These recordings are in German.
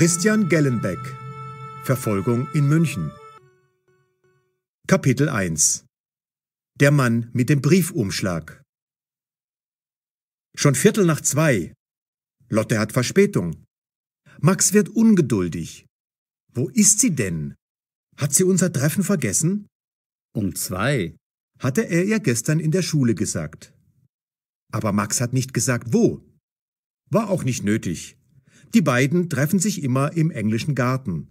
Christian Gellenbeck Verfolgung in München Kapitel 1 Der Mann mit dem Briefumschlag Schon Viertel nach zwei. Lotte hat Verspätung. Max wird ungeduldig. Wo ist sie denn? Hat sie unser Treffen vergessen? Um zwei, hatte er ihr gestern in der Schule gesagt. Aber Max hat nicht gesagt, wo. War auch nicht nötig. Die beiden treffen sich immer im englischen Garten,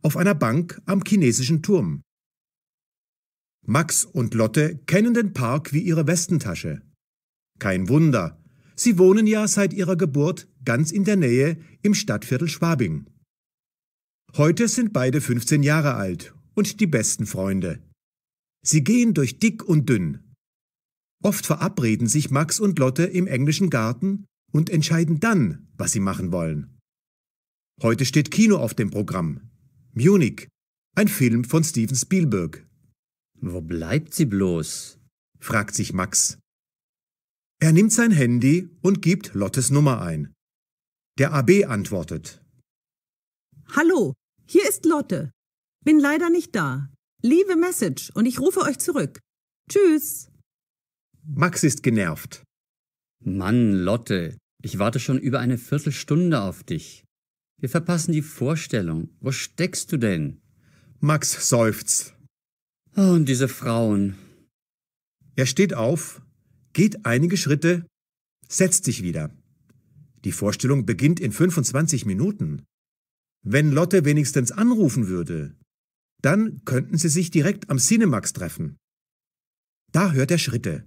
auf einer Bank am chinesischen Turm. Max und Lotte kennen den Park wie ihre Westentasche. Kein Wunder, sie wohnen ja seit ihrer Geburt ganz in der Nähe im Stadtviertel Schwabing. Heute sind beide 15 Jahre alt und die besten Freunde. Sie gehen durch dick und dünn. Oft verabreden sich Max und Lotte im englischen Garten und entscheiden dann, was sie machen wollen. Heute steht Kino auf dem Programm. Munich, ein Film von Steven Spielberg. Wo bleibt sie bloß? fragt sich Max. Er nimmt sein Handy und gibt Lottes Nummer ein. Der AB antwortet. Hallo, hier ist Lotte. Bin leider nicht da. Liebe message und ich rufe euch zurück. Tschüss. Max ist genervt. Mann, Lotte, ich warte schon über eine Viertelstunde auf dich. Wir verpassen die Vorstellung. Wo steckst du denn? Max seufzt. Oh, und diese Frauen. Er steht auf, geht einige Schritte, setzt sich wieder. Die Vorstellung beginnt in 25 Minuten. Wenn Lotte wenigstens anrufen würde, dann könnten sie sich direkt am Cinemax treffen. Da hört er Schritte.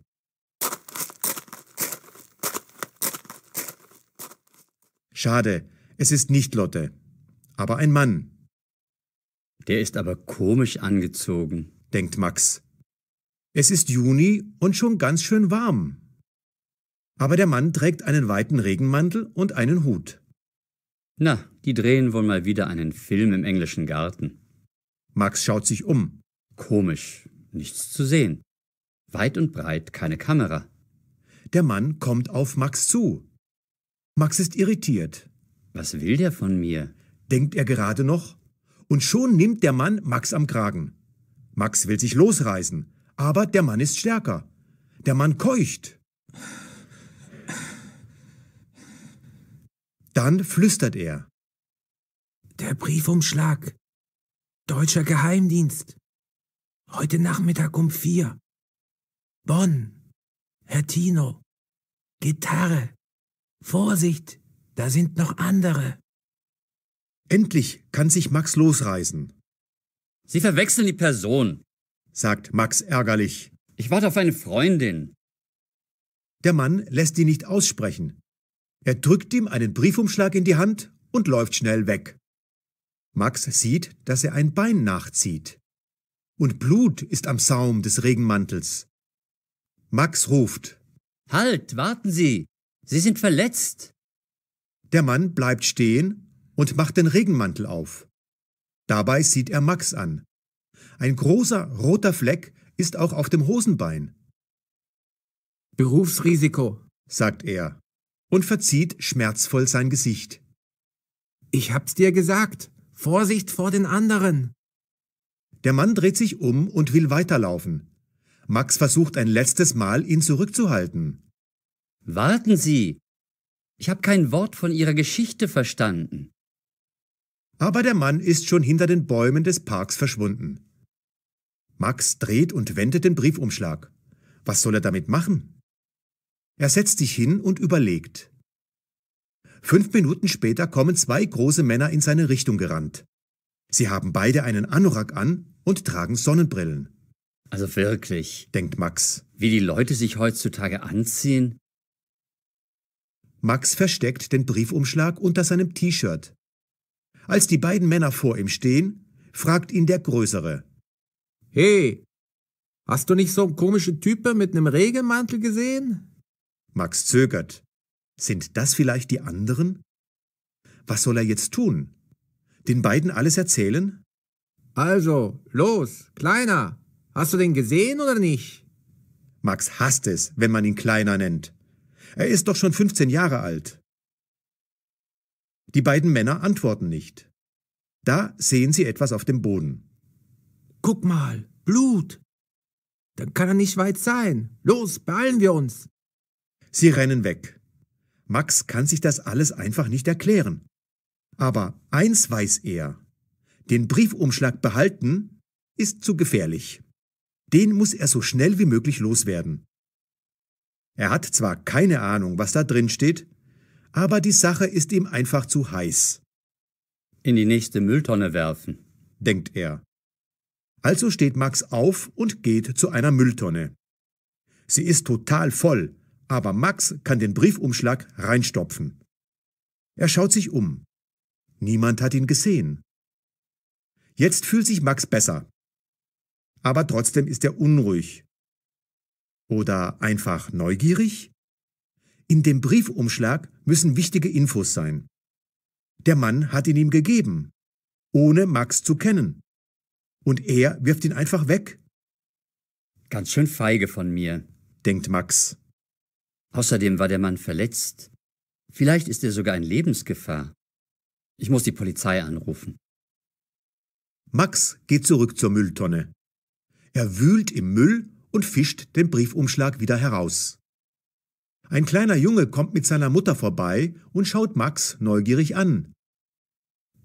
Schade, es ist nicht Lotte, aber ein Mann. Der ist aber komisch angezogen, denkt Max. Es ist Juni und schon ganz schön warm. Aber der Mann trägt einen weiten Regenmantel und einen Hut. Na, die drehen wohl mal wieder einen Film im englischen Garten. Max schaut sich um. Komisch, nichts zu sehen. Weit und breit keine Kamera. Der Mann kommt auf Max zu. Max ist irritiert. Was will der von mir? Denkt er gerade noch? Und schon nimmt der Mann Max am Kragen. Max will sich losreißen, aber der Mann ist stärker. Der Mann keucht. Dann flüstert er. Der Briefumschlag. Deutscher Geheimdienst. Heute Nachmittag um vier. Bonn. Herr Tino. Gitarre. Vorsicht, da sind noch andere. Endlich kann sich Max losreißen. Sie verwechseln die Person, sagt Max ärgerlich. Ich warte auf eine Freundin. Der Mann lässt ihn nicht aussprechen. Er drückt ihm einen Briefumschlag in die Hand und läuft schnell weg. Max sieht, dass er ein Bein nachzieht. Und Blut ist am Saum des Regenmantels. Max ruft. Halt, warten Sie! Sie sind verletzt. Der Mann bleibt stehen und macht den Regenmantel auf. Dabei sieht er Max an. Ein großer roter Fleck ist auch auf dem Hosenbein. Berufsrisiko, sagt er und verzieht schmerzvoll sein Gesicht. Ich hab's dir gesagt. Vorsicht vor den anderen. Der Mann dreht sich um und will weiterlaufen. Max versucht ein letztes Mal, ihn zurückzuhalten. Warten Sie! Ich habe kein Wort von Ihrer Geschichte verstanden. Aber der Mann ist schon hinter den Bäumen des Parks verschwunden. Max dreht und wendet den Briefumschlag. Was soll er damit machen? Er setzt sich hin und überlegt. Fünf Minuten später kommen zwei große Männer in seine Richtung gerannt. Sie haben beide einen Anorak an und tragen Sonnenbrillen. Also wirklich, denkt Max. Wie die Leute sich heutzutage anziehen? Max versteckt den Briefumschlag unter seinem T-Shirt. Als die beiden Männer vor ihm stehen, fragt ihn der Größere. Hey, hast du nicht so einen komischen Typen mit einem Regenmantel gesehen? Max zögert. Sind das vielleicht die anderen? Was soll er jetzt tun? Den beiden alles erzählen? Also, los, Kleiner. Hast du den gesehen oder nicht? Max hasst es, wenn man ihn Kleiner nennt. Er ist doch schon 15 Jahre alt. Die beiden Männer antworten nicht. Da sehen sie etwas auf dem Boden. Guck mal, Blut. Dann kann er nicht weit sein. Los, beeilen wir uns. Sie rennen weg. Max kann sich das alles einfach nicht erklären. Aber eins weiß er. Den Briefumschlag behalten ist zu gefährlich. Den muss er so schnell wie möglich loswerden. Er hat zwar keine Ahnung, was da drin steht, aber die Sache ist ihm einfach zu heiß. In die nächste Mülltonne werfen, denkt er. Also steht Max auf und geht zu einer Mülltonne. Sie ist total voll, aber Max kann den Briefumschlag reinstopfen. Er schaut sich um. Niemand hat ihn gesehen. Jetzt fühlt sich Max besser. Aber trotzdem ist er unruhig oder einfach neugierig? In dem Briefumschlag müssen wichtige Infos sein. Der Mann hat ihn ihm gegeben, ohne Max zu kennen. Und er wirft ihn einfach weg. Ganz schön feige von mir, denkt Max. Außerdem war der Mann verletzt. Vielleicht ist er sogar in Lebensgefahr. Ich muss die Polizei anrufen. Max geht zurück zur Mülltonne. Er wühlt im Müll und fischt den Briefumschlag wieder heraus. Ein kleiner Junge kommt mit seiner Mutter vorbei und schaut Max neugierig an.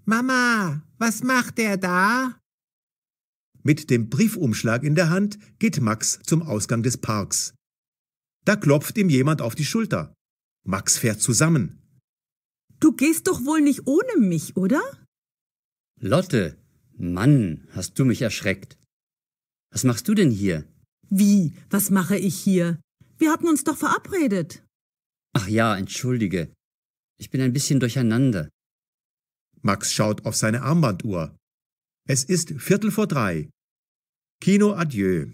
Mama, was macht der da? Mit dem Briefumschlag in der Hand geht Max zum Ausgang des Parks. Da klopft ihm jemand auf die Schulter. Max fährt zusammen. Du gehst doch wohl nicht ohne mich, oder? Lotte, Mann, hast du mich erschreckt. Was machst du denn hier? Wie? Was mache ich hier? Wir hatten uns doch verabredet. Ach ja, entschuldige. Ich bin ein bisschen durcheinander. Max schaut auf seine Armbanduhr. Es ist Viertel vor drei. Kino adieu.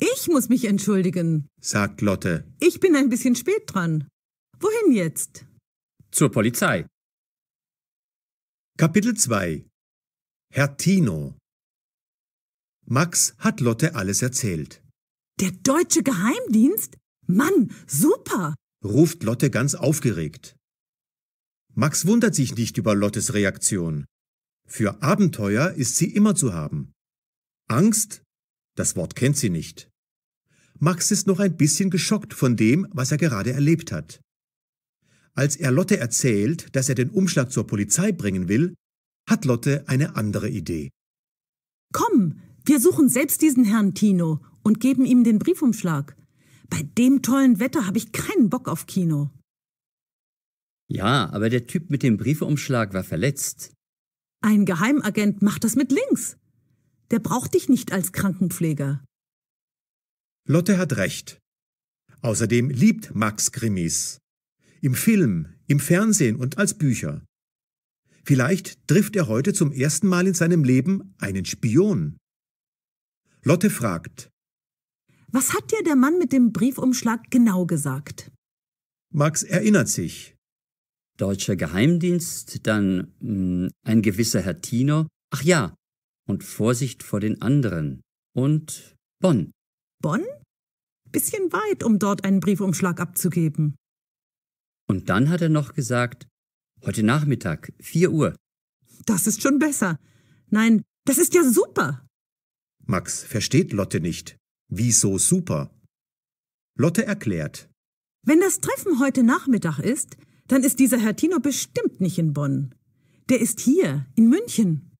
Ich muss mich entschuldigen, sagt Lotte. Ich bin ein bisschen spät dran. Wohin jetzt? Zur Polizei. Kapitel 2 Herr Tino Max hat Lotte alles erzählt. Der deutsche Geheimdienst? Mann, super! ruft Lotte ganz aufgeregt. Max wundert sich nicht über Lottes Reaktion. Für Abenteuer ist sie immer zu haben. Angst? Das Wort kennt sie nicht. Max ist noch ein bisschen geschockt von dem, was er gerade erlebt hat. Als er Lotte erzählt, dass er den Umschlag zur Polizei bringen will, hat Lotte eine andere Idee. Komm, wir suchen selbst diesen Herrn Tino und geben ihm den Briefumschlag. Bei dem tollen Wetter habe ich keinen Bock auf Kino. Ja, aber der Typ mit dem Briefumschlag war verletzt. Ein Geheimagent macht das mit links. Der braucht dich nicht als Krankenpfleger. Lotte hat recht. Außerdem liebt Max Krimis. Im Film, im Fernsehen und als Bücher. Vielleicht trifft er heute zum ersten Mal in seinem Leben einen Spion. Lotte fragt. Was hat dir der Mann mit dem Briefumschlag genau gesagt? Max erinnert sich. Deutscher Geheimdienst, dann mh, hm, ein gewisser Herr Tino. Ach ja, und Vorsicht vor den anderen. Und Bonn. Bonn? Bisschen weit, um dort einen Briefumschlag abzugeben. Und dann hat er noch gesagt, heute Nachmittag, 4 Uhr. Das ist schon besser. Nein, das ist ja super. Max versteht Lotte nicht. Wieso super? Lotte erklärt. Wenn das Treffen heute Nachmittag ist, dann ist dieser Herr Tino bestimmt nicht in Bonn. Der ist hier, in München.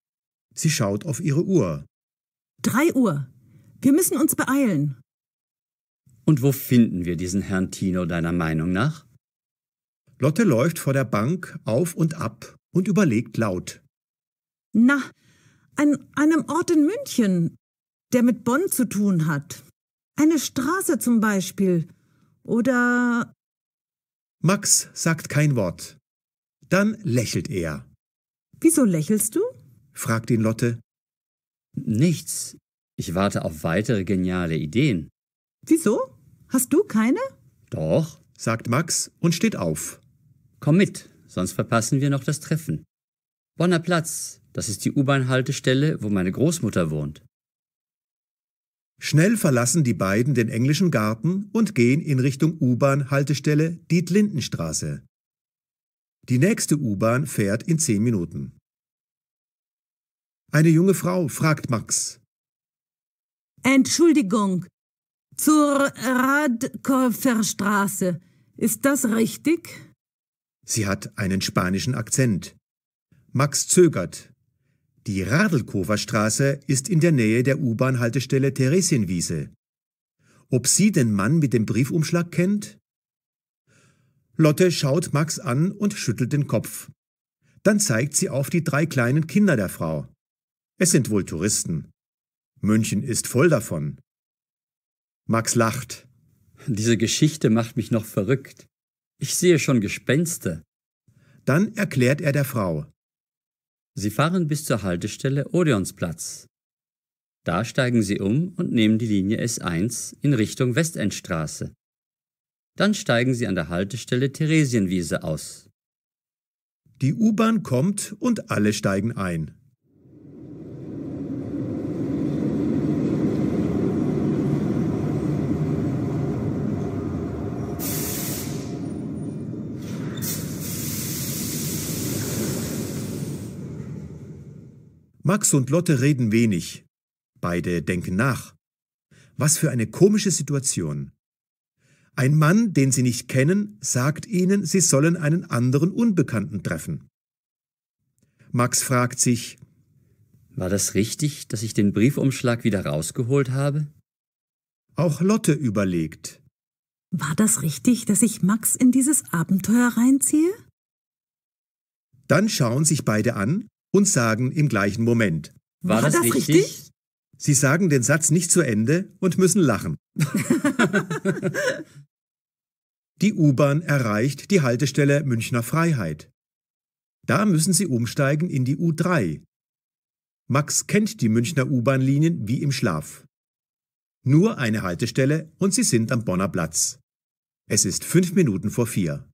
Sie schaut auf ihre Uhr. Drei Uhr. Wir müssen uns beeilen. Und wo finden wir diesen Herrn Tino deiner Meinung nach? Lotte läuft vor der Bank auf und ab und überlegt laut. Na, an einem Ort in München, der mit Bonn zu tun hat. Eine Straße zum Beispiel. Oder. Max sagt kein Wort. Dann lächelt er. Wieso lächelst du? fragt ihn Lotte. Nichts. Ich warte auf weitere geniale Ideen. Wieso? Hast du keine? Doch, sagt Max und steht auf. Komm mit, sonst verpassen wir noch das Treffen. Bonner Platz, das ist die U-Bahn-Haltestelle, wo meine Großmutter wohnt. Schnell verlassen die beiden den englischen Garten und gehen in Richtung U-Bahn-Haltestelle Dietlindenstraße. Die nächste U-Bahn fährt in zehn Minuten. Eine junge Frau fragt Max. Entschuldigung, zur Radkäuferstraße. Ist das richtig? Sie hat einen spanischen Akzent. Max zögert. Die Radelkofer Straße ist in der Nähe der U-Bahn-Haltestelle Theresienwiese. Ob sie den Mann mit dem Briefumschlag kennt? Lotte schaut Max an und schüttelt den Kopf. Dann zeigt sie auf die drei kleinen Kinder der Frau. Es sind wohl Touristen. München ist voll davon. Max lacht. Diese Geschichte macht mich noch verrückt. Ich sehe schon Gespenster. Dann erklärt er der Frau. Sie fahren bis zur Haltestelle Odeonsplatz. Da steigen Sie um und nehmen die Linie S1 in Richtung Westendstraße. Dann steigen Sie an der Haltestelle Theresienwiese aus. Die U-Bahn kommt und alle steigen ein. Max und Lotte reden wenig. Beide denken nach. Was für eine komische Situation. Ein Mann, den sie nicht kennen, sagt ihnen, sie sollen einen anderen Unbekannten treffen. Max fragt sich, war das richtig, dass ich den Briefumschlag wieder rausgeholt habe? Auch Lotte überlegt. War das richtig, dass ich Max in dieses Abenteuer reinziehe? Dann schauen sich beide an und sagen im gleichen Moment. War, War das, das richtig? richtig? Sie sagen den Satz nicht zu Ende und müssen lachen. die U-Bahn erreicht die Haltestelle Münchner Freiheit. Da müssen Sie umsteigen in die U3. Max kennt die Münchner U-Bahn-Linien wie im Schlaf. Nur eine Haltestelle und Sie sind am Bonner Platz. Es ist fünf Minuten vor vier.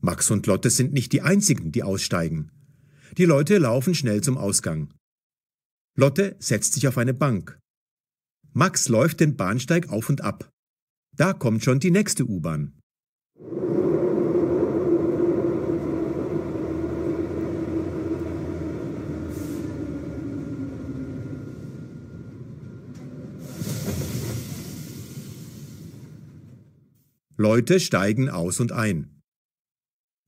Max und Lotte sind nicht die einzigen, die aussteigen. Die Leute laufen schnell zum Ausgang. Lotte setzt sich auf eine Bank. Max läuft den Bahnsteig auf und ab. Da kommt schon die nächste U-Bahn. Leute steigen aus und ein.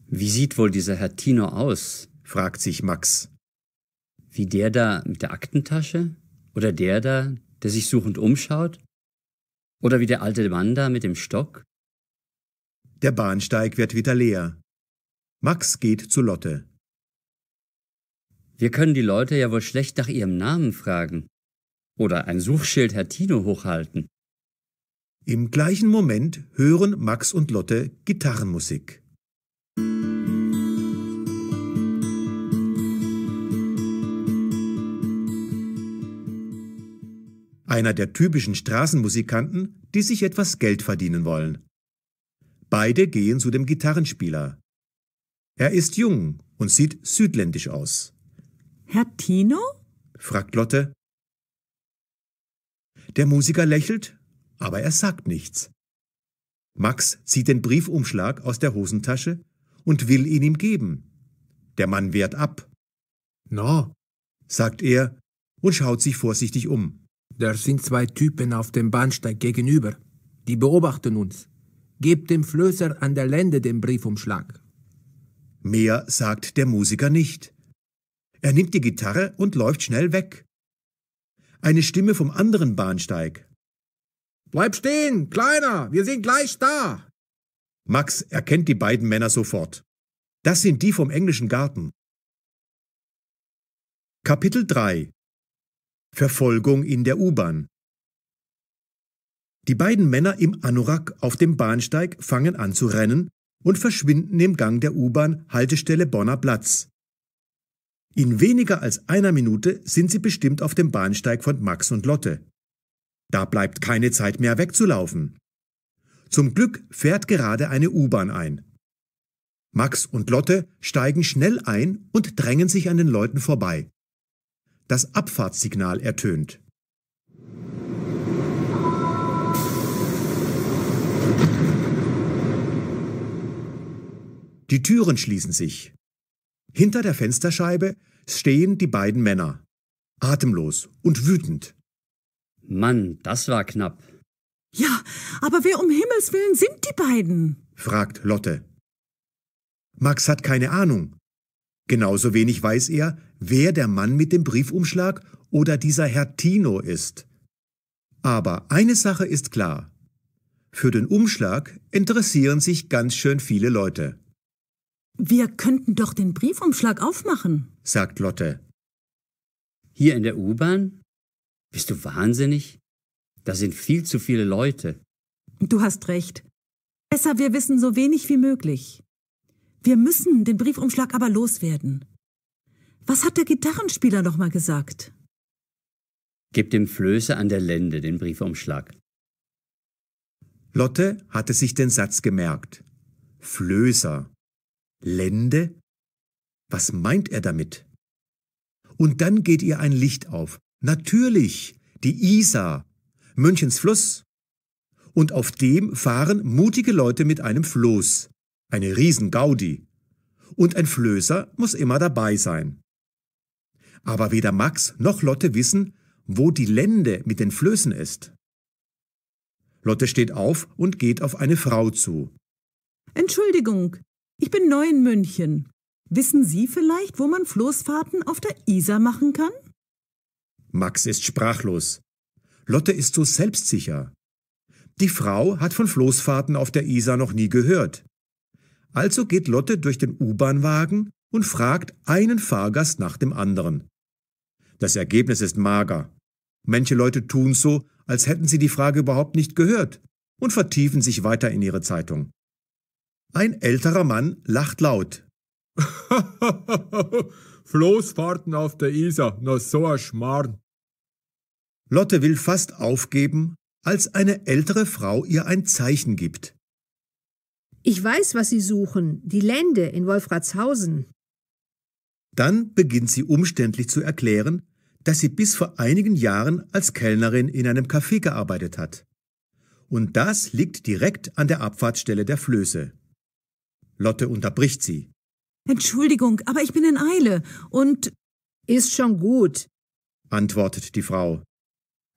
Wie sieht wohl dieser Herr Tino aus? fragt sich Max. Wie der da mit der Aktentasche? Oder der da, der sich suchend umschaut? Oder wie der alte Mann da mit dem Stock? Der Bahnsteig wird wieder leer. Max geht zu Lotte. Wir können die Leute ja wohl schlecht nach ihrem Namen fragen. Oder ein Suchschild Herr Tino hochhalten. Im gleichen Moment hören Max und Lotte Gitarrenmusik. einer der typischen Straßenmusikanten, die sich etwas Geld verdienen wollen. Beide gehen zu dem Gitarrenspieler. Er ist jung und sieht südländisch aus. Herr Tino? fragt Lotte. Der Musiker lächelt, aber er sagt nichts. Max zieht den Briefumschlag aus der Hosentasche und will ihn ihm geben. Der Mann wehrt ab. Na, no, sagt er und schaut sich vorsichtig um. Da sind zwei Typen auf dem Bahnsteig gegenüber. Die beobachten uns. Gebt dem Flößer an der Lände den Briefumschlag. Mehr sagt der Musiker nicht. Er nimmt die Gitarre und läuft schnell weg. Eine Stimme vom anderen Bahnsteig. Bleib stehen, Kleiner, wir sind gleich da. Max erkennt die beiden Männer sofort. Das sind die vom englischen Garten. Kapitel 3 Verfolgung in der U-Bahn. Die beiden Männer im Anorak auf dem Bahnsteig fangen an zu rennen und verschwinden im Gang der U-Bahn Haltestelle Bonner Platz. In weniger als einer Minute sind sie bestimmt auf dem Bahnsteig von Max und Lotte. Da bleibt keine Zeit mehr wegzulaufen. Zum Glück fährt gerade eine U-Bahn ein. Max und Lotte steigen schnell ein und drängen sich an den Leuten vorbei. Das Abfahrtssignal ertönt. Die Türen schließen sich. Hinter der Fensterscheibe stehen die beiden Männer, atemlos und wütend. Mann, das war knapp. Ja, aber wer um Himmels willen sind die beiden? fragt Lotte. Max hat keine Ahnung. Genauso wenig weiß er, wer der Mann mit dem Briefumschlag oder dieser Herr Tino ist. Aber eine Sache ist klar. Für den Umschlag interessieren sich ganz schön viele Leute. Wir könnten doch den Briefumschlag aufmachen, sagt Lotte. Hier in der U-Bahn? Bist du wahnsinnig? Da sind viel zu viele Leute. Du hast recht. Besser, wir wissen so wenig wie möglich. Wir müssen den Briefumschlag aber loswerden. Was hat der Gitarrenspieler nochmal gesagt? Gib dem Flöße an der Lende den Briefumschlag. Lotte hatte sich den Satz gemerkt. Flößer. Lende? Was meint er damit? Und dann geht ihr ein Licht auf. Natürlich, die Isar, Münchens Fluss. Und auf dem fahren mutige Leute mit einem Floß. Eine Riesengaudi. Und ein Flößer muss immer dabei sein aber weder Max noch Lotte wissen, wo die Lände mit den Flößen ist. Lotte steht auf und geht auf eine Frau zu. Entschuldigung, ich bin neu in München. Wissen Sie vielleicht, wo man Floßfahrten auf der Isar machen kann? Max ist sprachlos. Lotte ist so selbstsicher. Die Frau hat von Floßfahrten auf der Isar noch nie gehört. Also geht Lotte durch den U-Bahnwagen und fragt einen Fahrgast nach dem anderen. Das Ergebnis ist mager. Manche Leute tun so, als hätten sie die Frage überhaupt nicht gehört und vertiefen sich weiter in ihre Zeitung. Ein älterer Mann lacht laut. Floßfahrten auf der Isar, na so ein Schmarrn. Lotte will fast aufgeben, als eine ältere Frau ihr ein Zeichen gibt. Ich weiß, was Sie suchen, die Lände in Wolfratshausen. Dann beginnt sie umständlich zu erklären, dass sie bis vor einigen Jahren als Kellnerin in einem Café gearbeitet hat. Und das liegt direkt an der Abfahrtsstelle der Flöße. Lotte unterbricht sie. Entschuldigung, aber ich bin in Eile und. Ist schon gut, antwortet die Frau.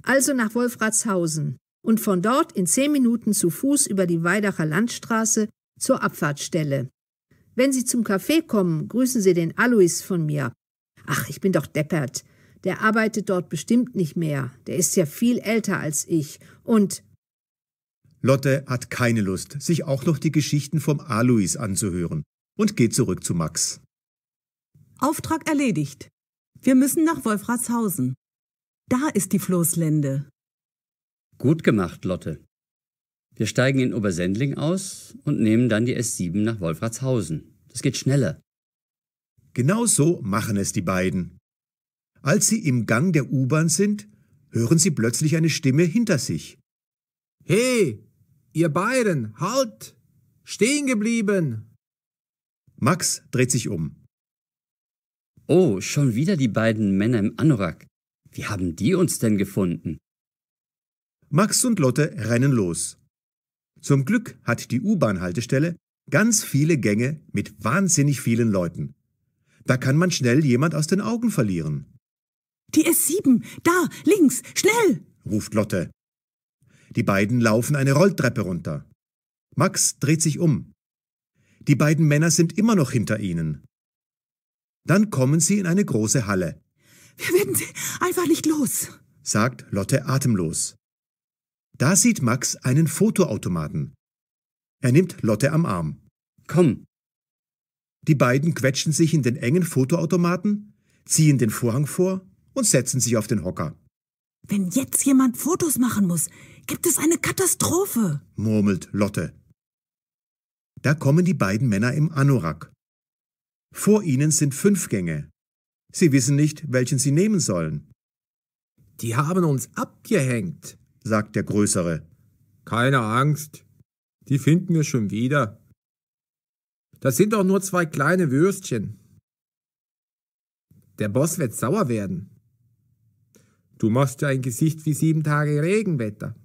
Also nach Wolfratshausen und von dort in zehn Minuten zu Fuß über die Weidacher Landstraße zur Abfahrtsstelle. Wenn Sie zum Café kommen, grüßen Sie den Alois von mir. Ach, ich bin doch deppert. Der arbeitet dort bestimmt nicht mehr. Der ist ja viel älter als ich. Und. Lotte hat keine Lust, sich auch noch die Geschichten vom Alois anzuhören und geht zurück zu Max. Auftrag erledigt. Wir müssen nach Wolfratshausen. Da ist die Floßlände. Gut gemacht, Lotte. Wir steigen in Obersendling aus und nehmen dann die S7 nach Wolfratshausen. Das geht schneller. Genau so machen es die beiden. Als sie im Gang der U-Bahn sind, hören sie plötzlich eine Stimme hinter sich. Hey, ihr beiden, halt! Stehen geblieben! Max dreht sich um. Oh, schon wieder die beiden Männer im Anorak. Wie haben die uns denn gefunden? Max und Lotte rennen los. Zum Glück hat die U-Bahn-Haltestelle Ganz viele Gänge mit wahnsinnig vielen Leuten. Da kann man schnell jemand aus den Augen verlieren. Die S7, da, links, schnell, ruft Lotte. Die beiden laufen eine Rolltreppe runter. Max dreht sich um. Die beiden Männer sind immer noch hinter ihnen. Dann kommen sie in eine große Halle. Wir werden sie einfach nicht los, sagt Lotte atemlos. Da sieht Max einen Fotoautomaten. Er nimmt Lotte am Arm. Komm. Die beiden quetschen sich in den engen Fotoautomaten, ziehen den Vorhang vor und setzen sich auf den Hocker. Wenn jetzt jemand Fotos machen muss, gibt es eine Katastrophe, murmelt Lotte. Da kommen die beiden Männer im Anorak. Vor ihnen sind fünf Gänge. Sie wissen nicht, welchen sie nehmen sollen. Die haben uns abgehängt, sagt der Größere. Keine Angst, die finden wir schon wieder. Das sind doch nur zwei kleine Würstchen. Der Boss wird sauer werden. Du machst ja ein Gesicht wie sieben Tage Regenwetter.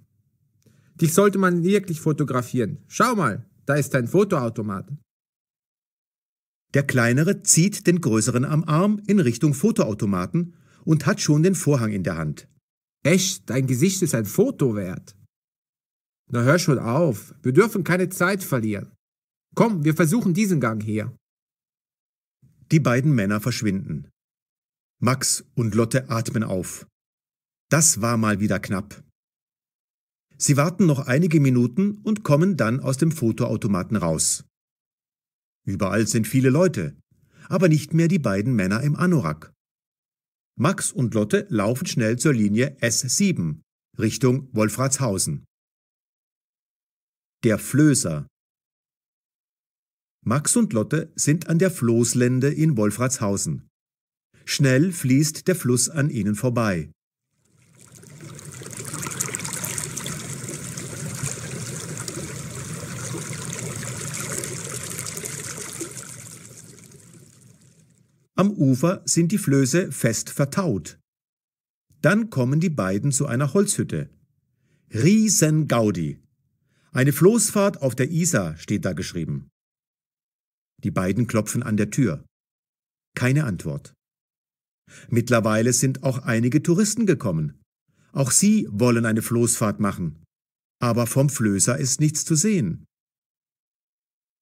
Dich sollte man wirklich fotografieren. Schau mal, da ist dein Fotoautomat. Der Kleinere zieht den Größeren am Arm in Richtung Fotoautomaten und hat schon den Vorhang in der Hand. Echt, dein Gesicht ist ein Foto wert. Na hör schon auf, wir dürfen keine Zeit verlieren. Komm, wir versuchen diesen Gang hier. Die beiden Männer verschwinden. Max und Lotte atmen auf. Das war mal wieder knapp. Sie warten noch einige Minuten und kommen dann aus dem Fotoautomaten raus. Überall sind viele Leute, aber nicht mehr die beiden Männer im Anorak. Max und Lotte laufen schnell zur Linie S7 Richtung Wolfratshausen. Der Flößer. Max und Lotte sind an der Floßlände in Wolfratshausen. Schnell fließt der Fluss an ihnen vorbei. Am Ufer sind die Flöße fest vertaut. Dann kommen die beiden zu einer Holzhütte. Riesengaudi! Eine Floßfahrt auf der Isar steht da geschrieben. Die beiden klopfen an der Tür. Keine Antwort. Mittlerweile sind auch einige Touristen gekommen. Auch sie wollen eine Floßfahrt machen. Aber vom Flößer ist nichts zu sehen.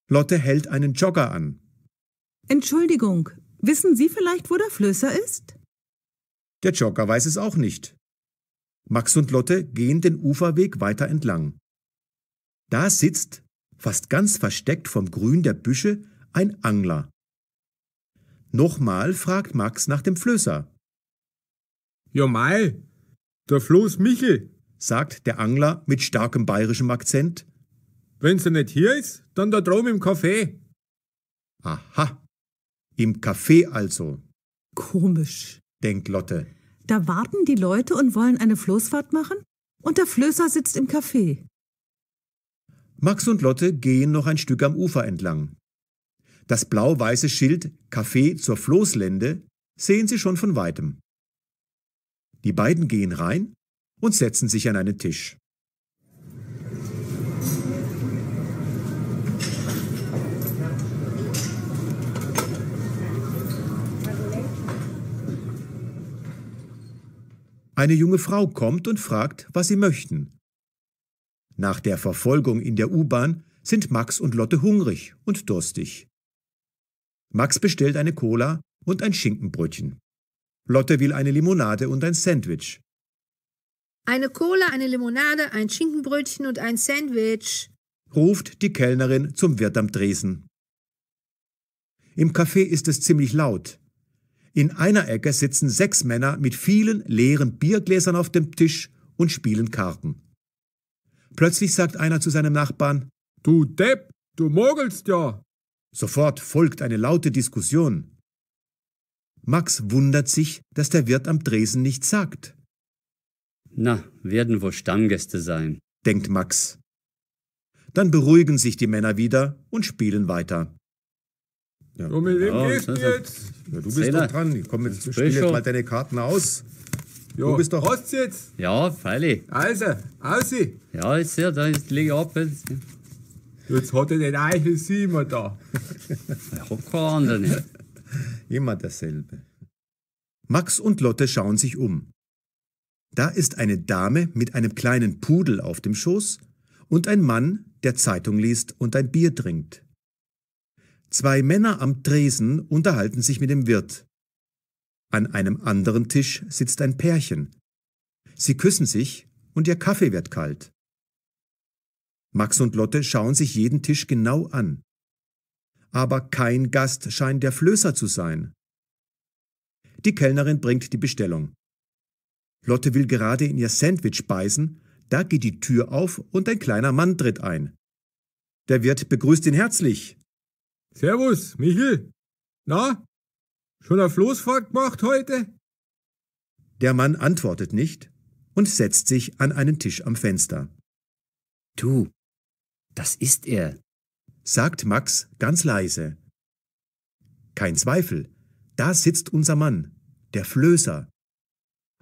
Lotte hält einen Jogger an. Entschuldigung, wissen Sie vielleicht, wo der Flößer ist? Der Jogger weiß es auch nicht. Max und Lotte gehen den Uferweg weiter entlang. Da sitzt, fast ganz versteckt vom Grün der Büsche, ein Angler. Nochmal fragt Max nach dem Flößer. Ja, mei, der Floß Michel, sagt der Angler mit starkem bayerischem Akzent. Wenn's er nicht hier ist, dann da drum im Café. Aha, im Café also. Komisch, denkt Lotte. Da warten die Leute und wollen eine Floßfahrt machen? Und der Flößer sitzt im Café. Max und Lotte gehen noch ein Stück am Ufer entlang. Das blau-weiße Schild Café zur Floßlände sehen sie schon von weitem. Die beiden gehen rein und setzen sich an einen Tisch. Eine junge Frau kommt und fragt, was sie möchten. Nach der Verfolgung in der U-Bahn sind Max und Lotte hungrig und durstig. Max bestellt eine Cola und ein Schinkenbrötchen. Lotte will eine Limonade und ein Sandwich. Eine Cola, eine Limonade, ein Schinkenbrötchen und ein Sandwich, ruft die Kellnerin zum Wirt am Dresen. Im Café ist es ziemlich laut. In einer Ecke sitzen sechs Männer mit vielen leeren Biergläsern auf dem Tisch und spielen Karten. Plötzlich sagt einer zu seinem Nachbarn, Du Depp, du mogelst ja. Sofort folgt eine laute Diskussion. Max wundert sich, dass der Wirt am Dresen nichts sagt. Na, werden wohl Stammgäste sein, denkt Max. Dann beruhigen sich die Männer wieder und spielen weiter. Ja. So, mit wem oh, gehst du jetzt? Ja, du bist doch dran. Komm, jetzt, spiel jetzt mal deine Karten aus. Ja. Du bist doch. Host jetzt? Ja, freilich. Also, ausi. Ja, ist ja, dann ist, ich ab. Jetzt, jetzt hat er den Eichel Simon da. Ich hat keinen anderen. Immer dasselbe. Max und Lotte schauen sich um. Da ist eine Dame mit einem kleinen Pudel auf dem Schoß und ein Mann, der Zeitung liest und ein Bier trinkt. Zwei Männer am Tresen unterhalten sich mit dem Wirt. An einem anderen Tisch sitzt ein Pärchen. Sie küssen sich und ihr Kaffee wird kalt. Max und Lotte schauen sich jeden Tisch genau an. Aber kein Gast scheint der Flößer zu sein. Die Kellnerin bringt die Bestellung. Lotte will gerade in ihr Sandwich beißen, da geht die Tür auf und ein kleiner Mann tritt ein. Der Wirt begrüßt ihn herzlich. Servus, Michel. Na, Schon auf Floßfahrt gemacht heute? Der Mann antwortet nicht und setzt sich an einen Tisch am Fenster. Du, das ist er, sagt Max ganz leise. Kein Zweifel, da sitzt unser Mann, der Flößer.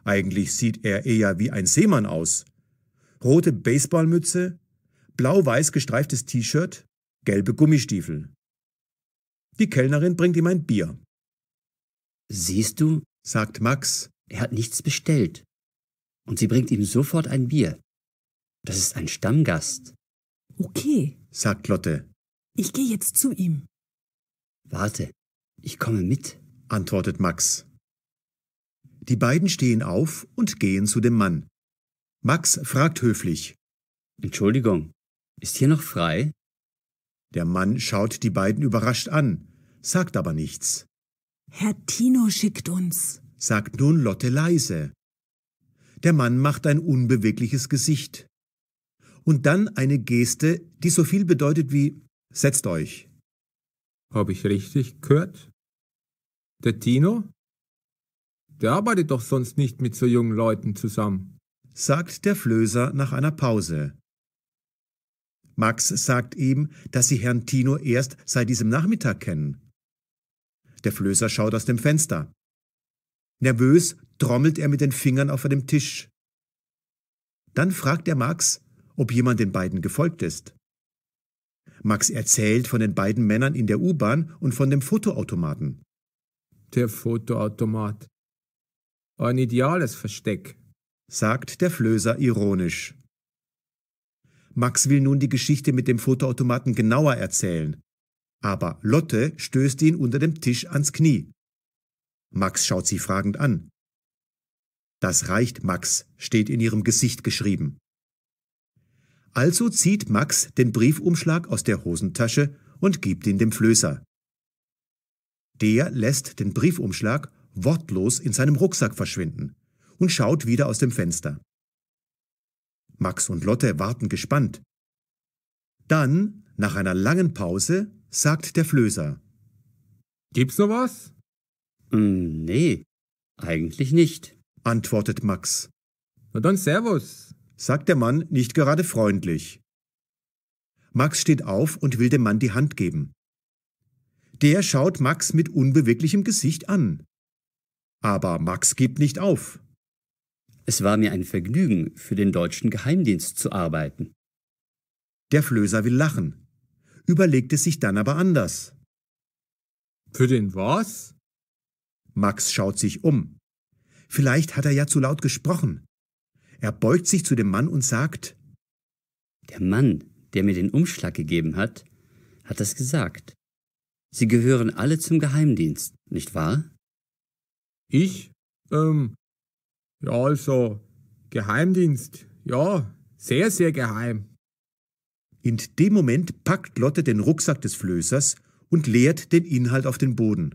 Eigentlich sieht er eher wie ein Seemann aus. Rote Baseballmütze, blau-weiß gestreiftes T-Shirt, gelbe Gummistiefel. Die Kellnerin bringt ihm ein Bier. Siehst du, sagt Max, er hat nichts bestellt. Und sie bringt ihm sofort ein Bier. Das ist ein Stammgast. Okay, sagt Lotte. Ich gehe jetzt zu ihm. Warte, ich komme mit, antwortet Max. Die beiden stehen auf und gehen zu dem Mann. Max fragt höflich. Entschuldigung, ist hier noch frei? Der Mann schaut die beiden überrascht an, sagt aber nichts. Herr Tino schickt uns, sagt nun Lotte leise. Der Mann macht ein unbewegliches Gesicht. Und dann eine Geste, die so viel bedeutet wie Setzt euch. Hab ich richtig gehört? Der Tino? Der arbeitet doch sonst nicht mit so jungen Leuten zusammen, sagt der Flöser nach einer Pause. Max sagt ihm, dass sie Herrn Tino erst seit diesem Nachmittag kennen. Der Flößer schaut aus dem Fenster. Nervös trommelt er mit den Fingern auf einem Tisch. Dann fragt er Max, ob jemand den beiden gefolgt ist. Max erzählt von den beiden Männern in der U-Bahn und von dem Fotoautomaten. Der Fotoautomat. Ein ideales Versteck, sagt der Flößer ironisch. Max will nun die Geschichte mit dem Fotoautomaten genauer erzählen aber Lotte stößt ihn unter dem Tisch ans Knie. Max schaut sie fragend an. Das reicht, Max, steht in ihrem Gesicht geschrieben. Also zieht Max den Briefumschlag aus der Hosentasche und gibt ihn dem Flößer. Der lässt den Briefumschlag wortlos in seinem Rucksack verschwinden und schaut wieder aus dem Fenster. Max und Lotte warten gespannt. Dann, nach einer langen Pause, sagt der Flöser. Gibt's noch was? Hm, nee, eigentlich nicht, antwortet Max. Na dann Servus, sagt der Mann nicht gerade freundlich. Max steht auf und will dem Mann die Hand geben. Der schaut Max mit unbeweglichem Gesicht an. Aber Max gibt nicht auf. Es war mir ein Vergnügen, für den deutschen Geheimdienst zu arbeiten. Der Flöser will lachen überlegt es sich dann aber anders. Für den was? Max schaut sich um. Vielleicht hat er ja zu laut gesprochen. Er beugt sich zu dem Mann und sagt Der Mann, der mir den Umschlag gegeben hat, hat das gesagt. Sie gehören alle zum Geheimdienst, nicht wahr? Ich? Ähm, ja, also Geheimdienst, ja, sehr, sehr geheim. In dem Moment packt Lotte den Rucksack des Flößers und leert den Inhalt auf den Boden.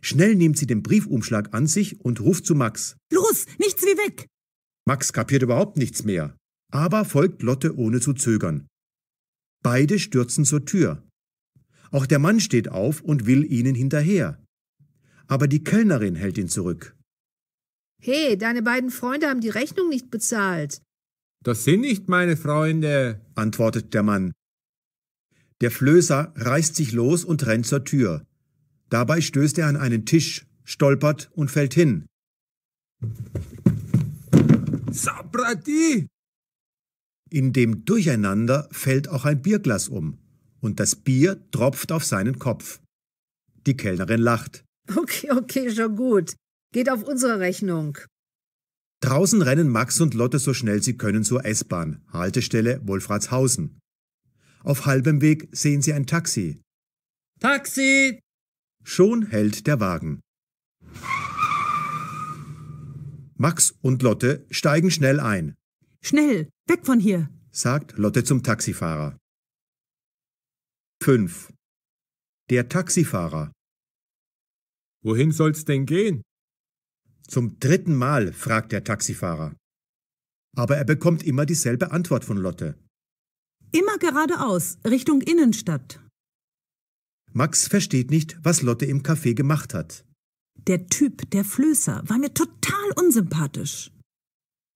Schnell nimmt sie den Briefumschlag an sich und ruft zu Max. Los, nichts wie weg! Max kapiert überhaupt nichts mehr, aber folgt Lotte ohne zu zögern. Beide stürzen zur Tür. Auch der Mann steht auf und will ihnen hinterher. Aber die Kellnerin hält ihn zurück. Hey, deine beiden Freunde haben die Rechnung nicht bezahlt. Das sind nicht meine Freunde, antwortet der Mann. Der Flößer reißt sich los und rennt zur Tür. Dabei stößt er an einen Tisch, stolpert und fällt hin. Sabrati! In dem Durcheinander fällt auch ein Bierglas um und das Bier tropft auf seinen Kopf. Die Kellnerin lacht. Okay, okay, schon gut. Geht auf unsere Rechnung. Draußen rennen Max und Lotte so schnell sie können zur S-Bahn, Haltestelle Wolfratshausen. Auf halbem Weg sehen sie ein Taxi. Taxi! Schon hält der Wagen. Max und Lotte steigen schnell ein. Schnell, weg von hier, sagt Lotte zum Taxifahrer. 5. Der Taxifahrer. Wohin soll's denn gehen? Zum dritten Mal fragt der Taxifahrer. Aber er bekommt immer dieselbe Antwort von Lotte. Immer geradeaus, Richtung Innenstadt. Max versteht nicht, was Lotte im Café gemacht hat. Der Typ, der Flößer, war mir total unsympathisch.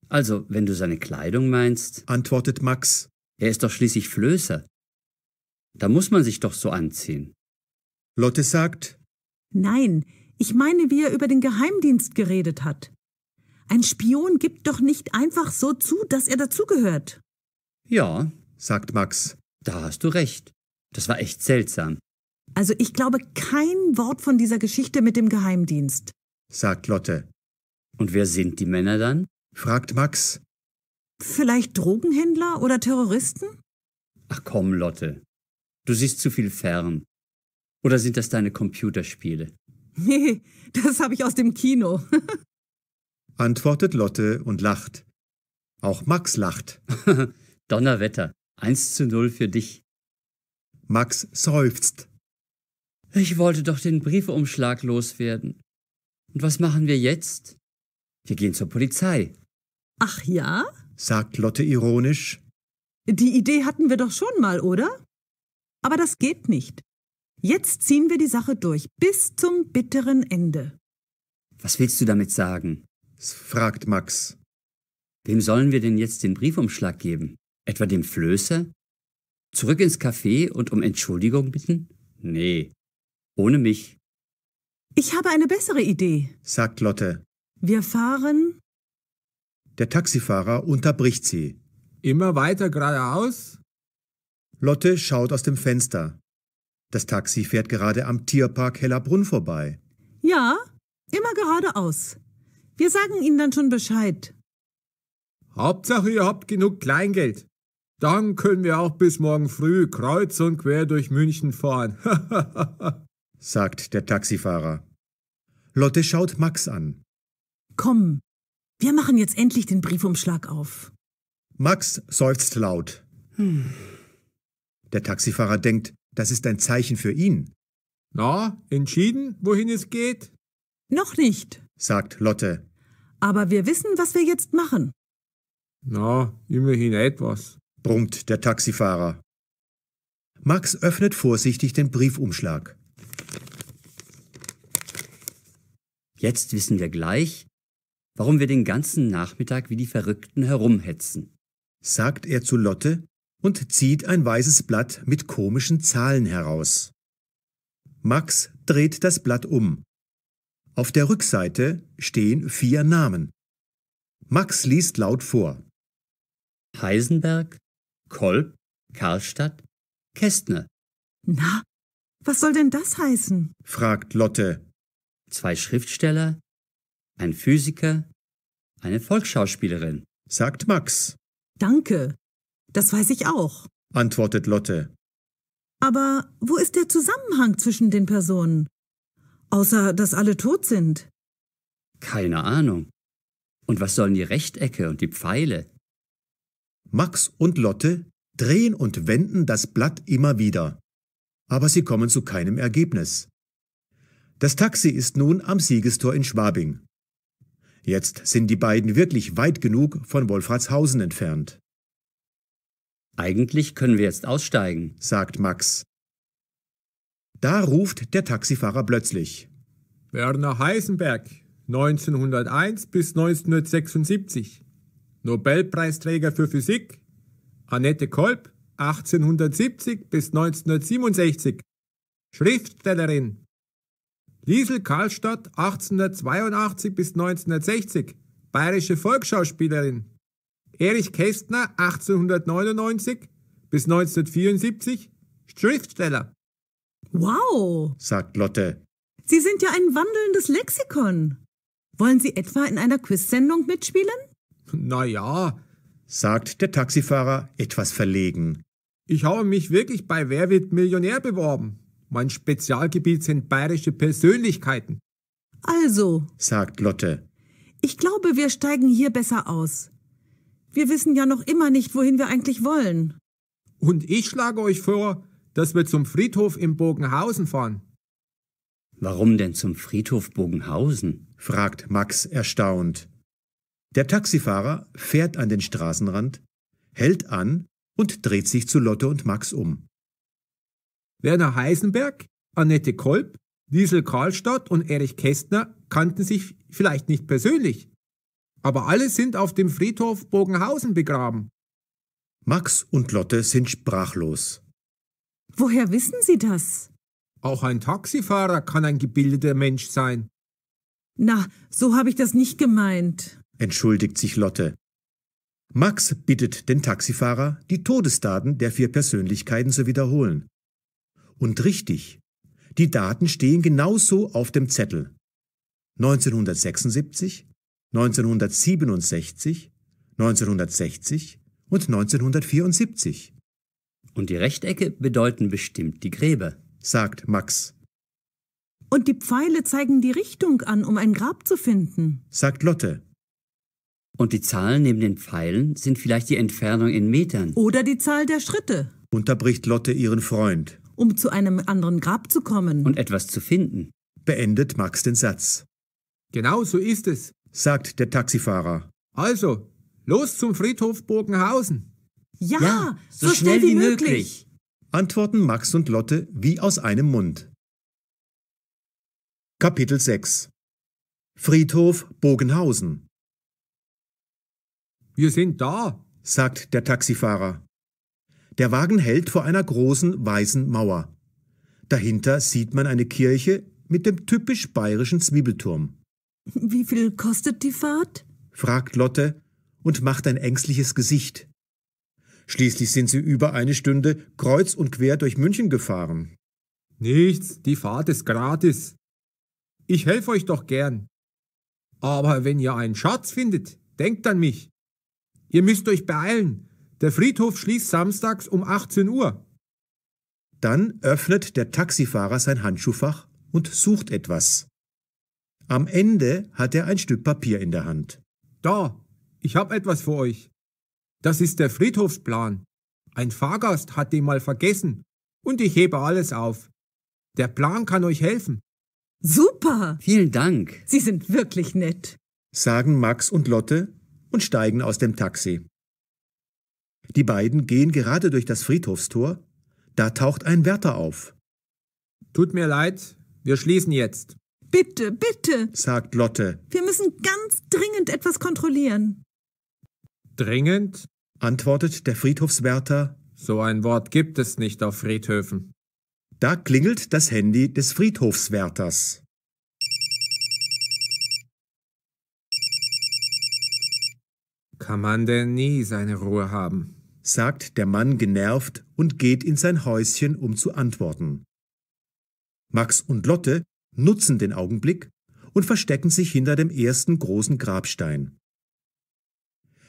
Also, wenn du seine Kleidung meinst, antwortet Max. Er ist doch schließlich Flößer. Da muss man sich doch so anziehen. Lotte sagt, Nein, ich meine, wie er über den Geheimdienst geredet hat. Ein Spion gibt doch nicht einfach so zu, dass er dazugehört. Ja, sagt Max, da hast du recht. Das war echt seltsam. Also ich glaube kein Wort von dieser Geschichte mit dem Geheimdienst, sagt Lotte. Und wer sind die Männer dann? fragt Max. Vielleicht Drogenhändler oder Terroristen? Ach komm, Lotte. Du siehst zu viel fern. Oder sind das deine Computerspiele? Nee, das habe ich aus dem Kino. antwortet Lotte und lacht. Auch Max lacht. Donnerwetter, 1 zu 0 für dich. Max seufzt. Ich wollte doch den Briefumschlag loswerden. Und was machen wir jetzt? Wir gehen zur Polizei. Ach ja? sagt Lotte ironisch. Die Idee hatten wir doch schon mal, oder? Aber das geht nicht. Jetzt ziehen wir die Sache durch, bis zum bitteren Ende. Was willst du damit sagen? fragt Max. Wem sollen wir denn jetzt den Briefumschlag geben? Etwa dem Flößer? Zurück ins Café und um Entschuldigung bitten? Nee, ohne mich. Ich habe eine bessere Idee, sagt Lotte. Wir fahren. Der Taxifahrer unterbricht sie. Immer weiter geradeaus? Lotte schaut aus dem Fenster. Das Taxi fährt gerade am Tierpark Hellerbrunn vorbei. Ja, immer geradeaus. Wir sagen Ihnen dann schon Bescheid. Hauptsache, ihr habt genug Kleingeld. Dann können wir auch bis morgen früh kreuz und quer durch München fahren, sagt der Taxifahrer. Lotte schaut Max an. Komm, wir machen jetzt endlich den Briefumschlag auf. Max seufzt laut. Hm. Der Taxifahrer denkt, das ist ein Zeichen für ihn. Na, entschieden, wohin es geht? Noch nicht, sagt Lotte. Aber wir wissen, was wir jetzt machen. Na, immerhin etwas, brummt der Taxifahrer. Max öffnet vorsichtig den Briefumschlag. Jetzt wissen wir gleich, warum wir den ganzen Nachmittag wie die Verrückten herumhetzen, sagt er zu Lotte und zieht ein weißes Blatt mit komischen Zahlen heraus. Max dreht das Blatt um. Auf der Rückseite stehen vier Namen. Max liest laut vor. Heisenberg, Kolb, Karlstadt, Kästner. Na, was soll denn das heißen? fragt Lotte. Zwei Schriftsteller, ein Physiker, eine Volksschauspielerin, sagt Max. Danke, das weiß ich auch, antwortet Lotte. Aber wo ist der Zusammenhang zwischen den Personen? Außer, dass alle tot sind. Keine Ahnung. Und was sollen die Rechtecke und die Pfeile? Max und Lotte drehen und wenden das Blatt immer wieder. Aber sie kommen zu keinem Ergebnis. Das Taxi ist nun am Siegestor in Schwabing. Jetzt sind die beiden wirklich weit genug von Wolfratshausen entfernt. Eigentlich können wir jetzt aussteigen, sagt Max. Da ruft der Taxifahrer plötzlich. Werner Heisenberg, 1901 bis 1976. Nobelpreisträger für Physik. Annette Kolb, 1870 bis 1967. Schriftstellerin. Liesel Karlstadt, 1882 bis 1960. Bayerische Volksschauspielerin. Erich Kästner 1899 bis 1974 Schriftsteller. Wow, sagt Lotte. Sie sind ja ein wandelndes Lexikon. Wollen Sie etwa in einer Quizsendung mitspielen? Na ja, sagt der Taxifahrer etwas verlegen. Ich habe mich wirklich bei Wer wird Millionär beworben. Mein Spezialgebiet sind bayerische Persönlichkeiten. Also, sagt Lotte. Ich glaube, wir steigen hier besser aus. Wir wissen ja noch immer nicht, wohin wir eigentlich wollen. Und ich schlage euch vor, dass wir zum Friedhof in Bogenhausen fahren. Warum denn zum Friedhof Bogenhausen? fragt Max erstaunt. Der Taxifahrer fährt an den Straßenrand, hält an und dreht sich zu Lotte und Max um. Werner Heisenberg, Annette Kolb, Diesel Karlstadt und Erich Kästner kannten sich vielleicht nicht persönlich, aber alle sind auf dem Friedhof Bogenhausen begraben. Max und Lotte sind sprachlos. Woher wissen Sie das? Auch ein Taxifahrer kann ein gebildeter Mensch sein. Na, so habe ich das nicht gemeint, entschuldigt sich Lotte. Max bittet den Taxifahrer, die Todesdaten der vier Persönlichkeiten zu wiederholen. Und richtig, die Daten stehen genauso auf dem Zettel. 1976, 1967, 1960 und 1974. Und die Rechtecke bedeuten bestimmt die Gräber, sagt Max. Und die Pfeile zeigen die Richtung an, um ein Grab zu finden, sagt Lotte. Und die Zahlen neben den Pfeilen sind vielleicht die Entfernung in Metern. Oder die Zahl der Schritte, unterbricht Lotte ihren Freund. Um zu einem anderen Grab zu kommen. Und etwas zu finden. Beendet Max den Satz. Genau so ist es sagt der Taxifahrer. Also, los zum Friedhof Bogenhausen. Ja, ja so, so schnell, schnell wie möglich. möglich, antworten Max und Lotte wie aus einem Mund. Kapitel 6 Friedhof Bogenhausen Wir sind da, sagt der Taxifahrer. Der Wagen hält vor einer großen weißen Mauer. Dahinter sieht man eine Kirche mit dem typisch bayerischen Zwiebelturm. Wie viel kostet die Fahrt? fragt Lotte und macht ein ängstliches Gesicht. Schließlich sind sie über eine Stunde kreuz und quer durch München gefahren. Nichts, die Fahrt ist gratis. Ich helfe euch doch gern. Aber wenn ihr einen Schatz findet, denkt an mich. Ihr müsst euch beeilen. Der Friedhof schließt samstags um 18 Uhr. Dann öffnet der Taxifahrer sein Handschuhfach und sucht etwas. Am Ende hat er ein Stück Papier in der Hand. Da, ich habe etwas für euch. Das ist der Friedhofsplan. Ein Fahrgast hat den mal vergessen und ich hebe alles auf. Der Plan kann euch helfen. Super! Vielen Dank. Sie sind wirklich nett, sagen Max und Lotte und steigen aus dem Taxi. Die beiden gehen gerade durch das Friedhofstor. Da taucht ein Wärter auf. Tut mir leid, wir schließen jetzt. Bitte, bitte, sagt Lotte. Wir müssen ganz dringend etwas kontrollieren. Dringend? antwortet der Friedhofswärter. So ein Wort gibt es nicht auf Friedhöfen. Da klingelt das Handy des Friedhofswärters. Kann man denn nie seine Ruhe haben? sagt der Mann genervt und geht in sein Häuschen, um zu antworten. Max und Lotte nutzen den Augenblick und verstecken sich hinter dem ersten großen Grabstein.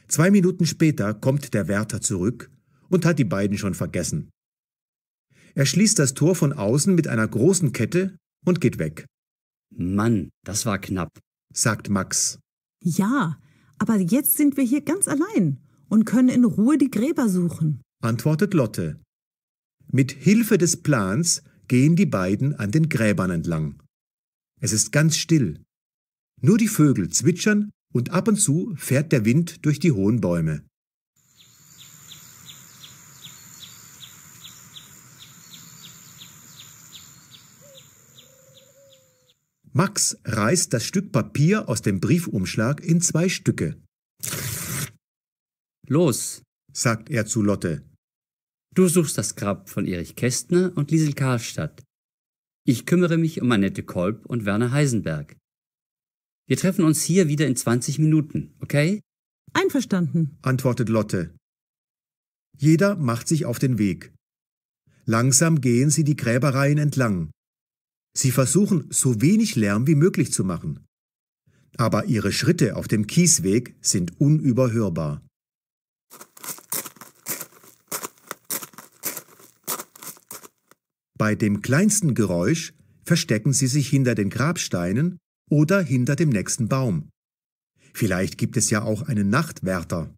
Zwei Minuten später kommt der Wärter zurück und hat die beiden schon vergessen. Er schließt das Tor von außen mit einer großen Kette und geht weg. Mann, das war knapp, sagt Max. Ja, aber jetzt sind wir hier ganz allein und können in Ruhe die Gräber suchen, antwortet Lotte. Mit Hilfe des Plans gehen die beiden an den Gräbern entlang. Es ist ganz still. Nur die Vögel zwitschern und ab und zu fährt der Wind durch die hohen Bäume. Max reißt das Stück Papier aus dem Briefumschlag in zwei Stücke. Los, sagt er zu Lotte. Du suchst das Grab von Erich Kästner und Liesel Karlstadt. Ich kümmere mich um Annette Kolb und Werner Heisenberg. Wir treffen uns hier wieder in 20 Minuten, okay? Einverstanden, antwortet Lotte. Jeder macht sich auf den Weg. Langsam gehen sie die Gräbereien entlang. Sie versuchen, so wenig Lärm wie möglich zu machen. Aber ihre Schritte auf dem Kiesweg sind unüberhörbar. Bei dem kleinsten Geräusch verstecken sie sich hinter den Grabsteinen oder hinter dem nächsten Baum. Vielleicht gibt es ja auch einen Nachtwärter.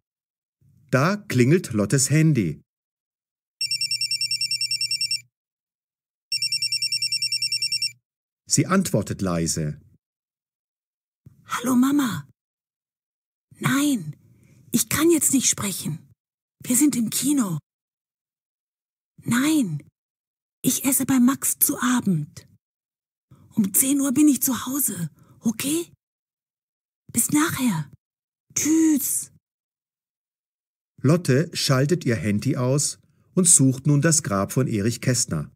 Da klingelt Lottes Handy. Sie antwortet leise. Hallo Mama. Nein, ich kann jetzt nicht sprechen. Wir sind im Kino. Nein, ich esse bei Max zu Abend. Um 10 Uhr bin ich zu Hause, okay? Bis nachher. Tschüss. Lotte schaltet ihr Handy aus und sucht nun das Grab von Erich Kästner.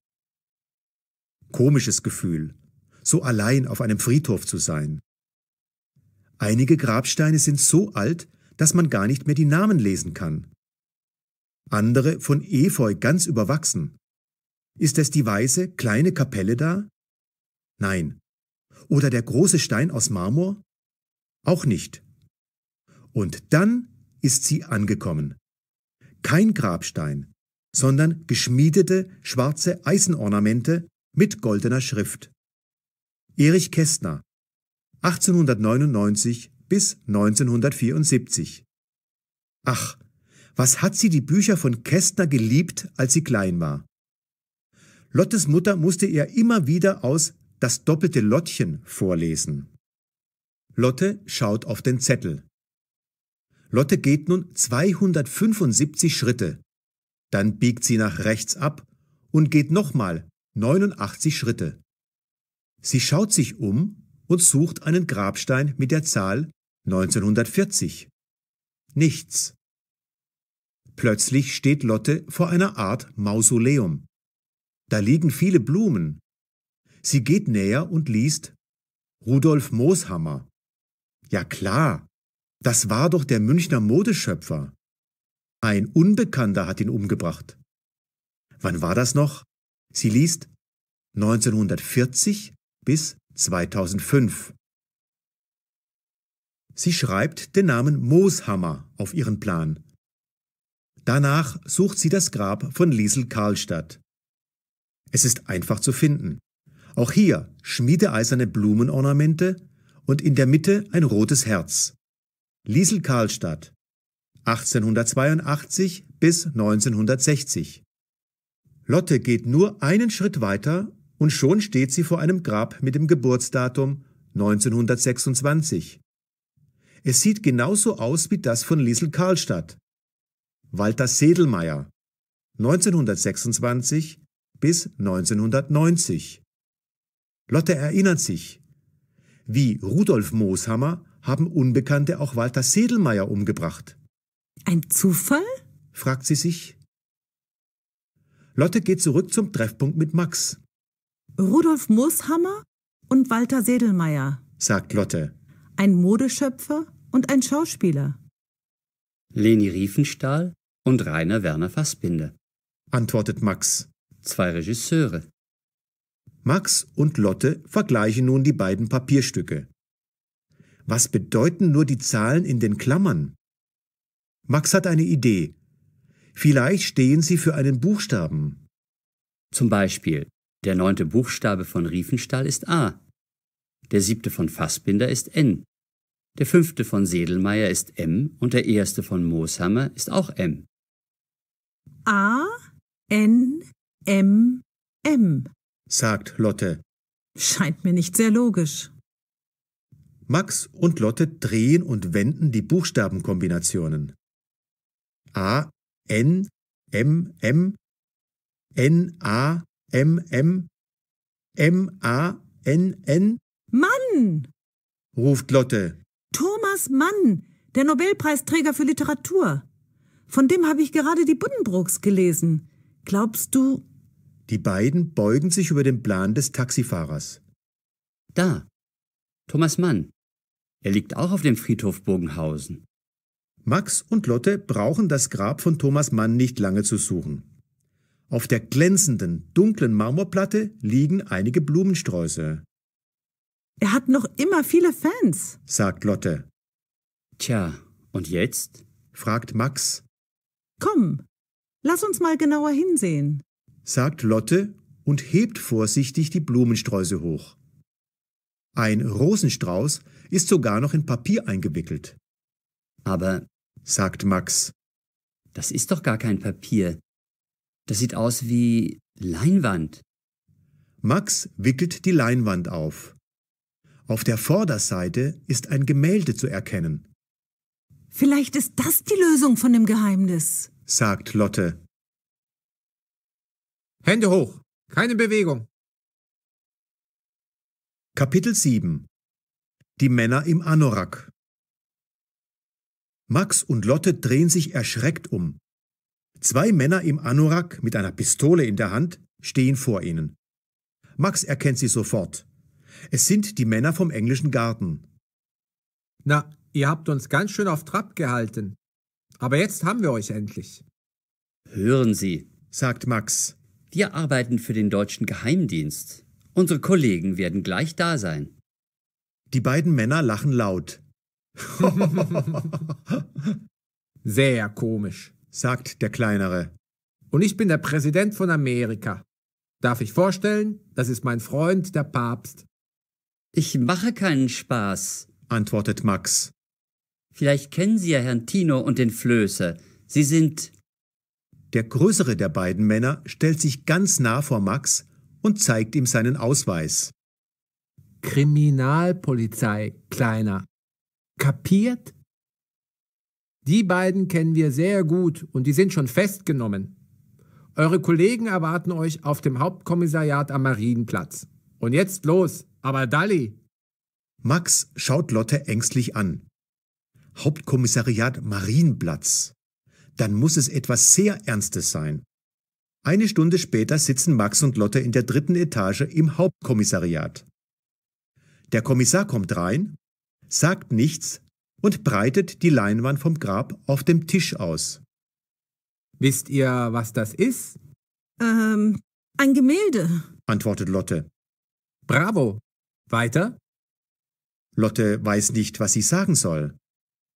Komisches Gefühl, so allein auf einem Friedhof zu sein. Einige Grabsteine sind so alt, dass man gar nicht mehr die Namen lesen kann. Andere von Efeu ganz überwachsen. Ist es die weiße, kleine Kapelle da? Nein. Oder der große Stein aus Marmor? Auch nicht. Und dann ist sie angekommen. Kein Grabstein, sondern geschmiedete schwarze Eisenornamente mit goldener Schrift. Erich Kästner, 1899 bis 1974. Ach, was hat sie die Bücher von Kästner geliebt, als sie klein war? Lottes Mutter musste ihr immer wieder aus das doppelte Lottchen vorlesen. Lotte schaut auf den Zettel. Lotte geht nun 275 Schritte. Dann biegt sie nach rechts ab und geht nochmal 89 Schritte. Sie schaut sich um und sucht einen Grabstein mit der Zahl 1940. Nichts. Plötzlich steht Lotte vor einer Art Mausoleum. Da liegen viele Blumen. Sie geht näher und liest Rudolf Mooshammer. Ja klar, das war doch der Münchner Modeschöpfer. Ein Unbekannter hat ihn umgebracht. Wann war das noch? Sie liest 1940 bis 2005. Sie schreibt den Namen Mooshammer auf ihren Plan. Danach sucht sie das Grab von Liesel Karlstadt. Es ist einfach zu finden. Auch hier schmiedeeiserne Blumenornamente und in der Mitte ein rotes Herz. Liesel Karlstadt 1882 bis 1960. Lotte geht nur einen Schritt weiter und schon steht sie vor einem Grab mit dem Geburtsdatum 1926. Es sieht genauso aus wie das von Liesel Karlstadt. Walter Sedelmeier 1926 bis bis 1990. Lotte erinnert sich. Wie Rudolf Mooshammer haben Unbekannte auch Walter Sedelmeier umgebracht. Ein Zufall? fragt sie sich. Lotte geht zurück zum Treffpunkt mit Max. Rudolf Mooshammer und Walter Sedelmeier, sagt Lotte. Ein Modeschöpfer und ein Schauspieler. Leni Riefenstahl und Rainer Werner Fassbinder, antwortet Max zwei Regisseure. Max und Lotte vergleichen nun die beiden Papierstücke. Was bedeuten nur die Zahlen in den Klammern? Max hat eine Idee. Vielleicht stehen sie für einen Buchstaben. Zum Beispiel, der neunte Buchstabe von Riefenstahl ist A, der siebte von Fassbinder ist N, der fünfte von Sedelmeier ist M und der erste von Mooshammer ist auch M. A, N, M M, sagt Lotte. Scheint mir nicht sehr logisch. Max und Lotte drehen und wenden die Buchstabenkombinationen. A, N, M, M, N, A, M, M, M, A, N, N. Mann! ruft Lotte. Thomas Mann, der Nobelpreisträger für Literatur. Von dem habe ich gerade die Buddenbrooks gelesen. Glaubst du, die beiden beugen sich über den Plan des Taxifahrers. Da. Thomas Mann. Er liegt auch auf dem Friedhof Bogenhausen. Max und Lotte brauchen das Grab von Thomas Mann nicht lange zu suchen. Auf der glänzenden, dunklen Marmorplatte liegen einige Blumensträuße. Er hat noch immer viele Fans, sagt Lotte. Tja, und jetzt? fragt Max. Komm, lass uns mal genauer hinsehen sagt Lotte und hebt vorsichtig die Blumensträuße hoch. Ein Rosenstrauß ist sogar noch in Papier eingewickelt. Aber, sagt Max, das ist doch gar kein Papier. Das sieht aus wie Leinwand. Max wickelt die Leinwand auf. Auf der Vorderseite ist ein Gemälde zu erkennen. Vielleicht ist das die Lösung von dem Geheimnis, sagt Lotte. Hände hoch. Keine Bewegung. Kapitel 7 Die Männer im Anorak Max und Lotte drehen sich erschreckt um. Zwei Männer im Anorak mit einer Pistole in der Hand stehen vor ihnen. Max erkennt sie sofort. Es sind die Männer vom englischen Garten. Na, ihr habt uns ganz schön auf Trab gehalten. Aber jetzt haben wir euch endlich. Hören Sie, sagt Max. Wir arbeiten für den deutschen Geheimdienst. Unsere Kollegen werden gleich da sein. Die beiden Männer lachen laut. Sehr komisch, sagt der Kleinere. Und ich bin der Präsident von Amerika. Darf ich vorstellen, das ist mein Freund, der Papst. Ich mache keinen Spaß, antwortet Max. Vielleicht kennen Sie ja Herrn Tino und den Flöße. Sie sind der größere der beiden Männer stellt sich ganz nah vor Max und zeigt ihm seinen Ausweis. Kriminalpolizei, Kleiner. Kapiert? Die beiden kennen wir sehr gut und die sind schon festgenommen. Eure Kollegen erwarten euch auf dem Hauptkommissariat am Marienplatz. Und jetzt los, aber Dalli! Max schaut Lotte ängstlich an. Hauptkommissariat Marienplatz dann muss es etwas sehr Ernstes sein. Eine Stunde später sitzen Max und Lotte in der dritten Etage im Hauptkommissariat. Der Kommissar kommt rein, sagt nichts und breitet die Leinwand vom Grab auf dem Tisch aus. Wisst ihr, was das ist? Ähm, ein Gemälde, antwortet Lotte. Bravo. Weiter? Lotte weiß nicht, was sie sagen soll.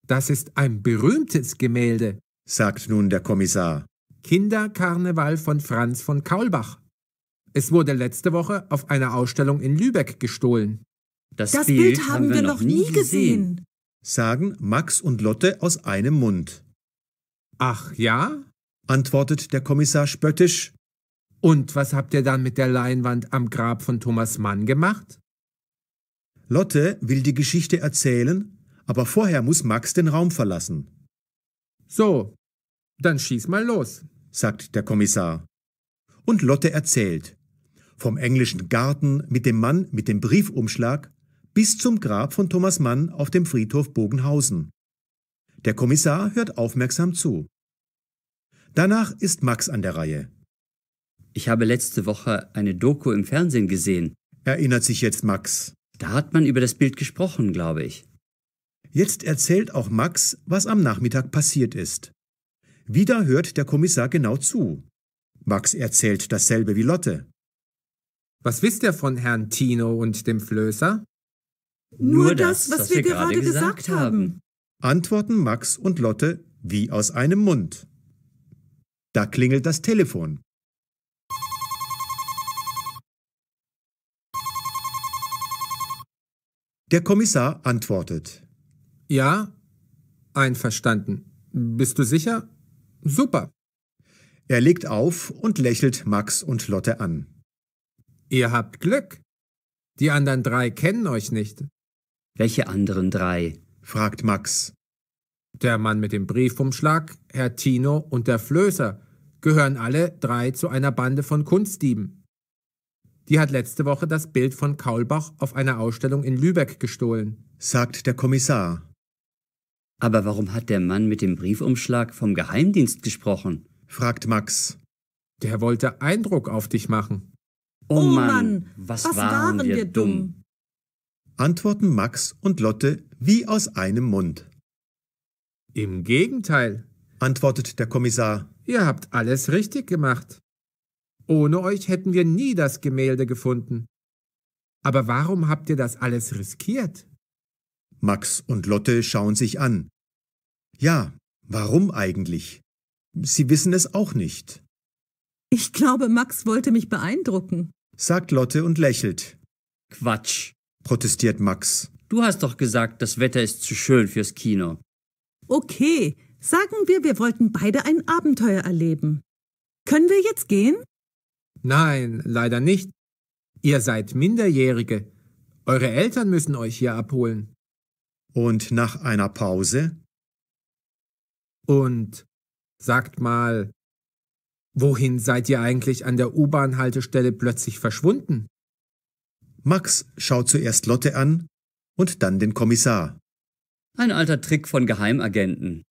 Das ist ein berühmtes Gemälde sagt nun der Kommissar. Kinderkarneval von Franz von Kaulbach. Es wurde letzte Woche auf einer Ausstellung in Lübeck gestohlen. Das, das Bild, Bild, haben wir noch nie gesehen. gesehen, sagen Max und Lotte aus einem Mund. Ach ja? antwortet der Kommissar spöttisch. Und was habt ihr dann mit der Leinwand am Grab von Thomas Mann gemacht? Lotte will die Geschichte erzählen, aber vorher muss Max den Raum verlassen. So, dann schieß mal los, sagt der Kommissar. Und Lotte erzählt. Vom englischen Garten mit dem Mann mit dem Briefumschlag bis zum Grab von Thomas Mann auf dem Friedhof Bogenhausen. Der Kommissar hört aufmerksam zu. Danach ist Max an der Reihe. Ich habe letzte Woche eine Doku im Fernsehen gesehen. Erinnert sich jetzt Max. Da hat man über das Bild gesprochen, glaube ich. Jetzt erzählt auch Max, was am Nachmittag passiert ist. Wieder hört der Kommissar genau zu. Max erzählt dasselbe wie Lotte. Was wisst ihr von Herrn Tino und dem Flößer? Nur das, was, was wir, wir gerade, gerade gesagt, gesagt haben. Antworten Max und Lotte wie aus einem Mund. Da klingelt das Telefon. Der Kommissar antwortet. Ja, einverstanden. Bist du sicher? Super. Er legt auf und lächelt Max und Lotte an. Ihr habt Glück. Die anderen drei kennen euch nicht. Welche anderen drei? fragt Max. Der Mann mit dem Briefumschlag, Herr Tino und der Flößer gehören alle drei zu einer Bande von Kunstdieben. Die hat letzte Woche das Bild von Kaulbach auf einer Ausstellung in Lübeck gestohlen, sagt der Kommissar aber warum hat der Mann mit dem Briefumschlag vom Geheimdienst gesprochen? fragt Max. Der wollte Eindruck auf dich machen. Oh, oh Mann, Mann, was, was waren, waren, wir dumm? dumm? Antworten Max und Lotte wie aus einem Mund. Im Gegenteil, antwortet der Kommissar. Ihr habt alles richtig gemacht. Ohne euch hätten wir nie das Gemälde gefunden. Aber warum habt ihr das alles riskiert? Max und Lotte schauen sich an. Ja, warum eigentlich? Sie wissen es auch nicht. Ich glaube, Max wollte mich beeindrucken, sagt Lotte und lächelt. Quatsch, protestiert Max. Du hast doch gesagt, das Wetter ist zu schön fürs Kino. Okay, sagen wir, wir wollten beide ein Abenteuer erleben. Können wir jetzt gehen? Nein, leider nicht. Ihr seid Minderjährige. Eure Eltern müssen euch hier abholen. Und nach einer Pause? Und sagt mal, wohin seid ihr eigentlich an der U-Bahn-Haltestelle plötzlich verschwunden? Max schaut zuerst Lotte an und dann den Kommissar. Ein alter Trick von Geheimagenten.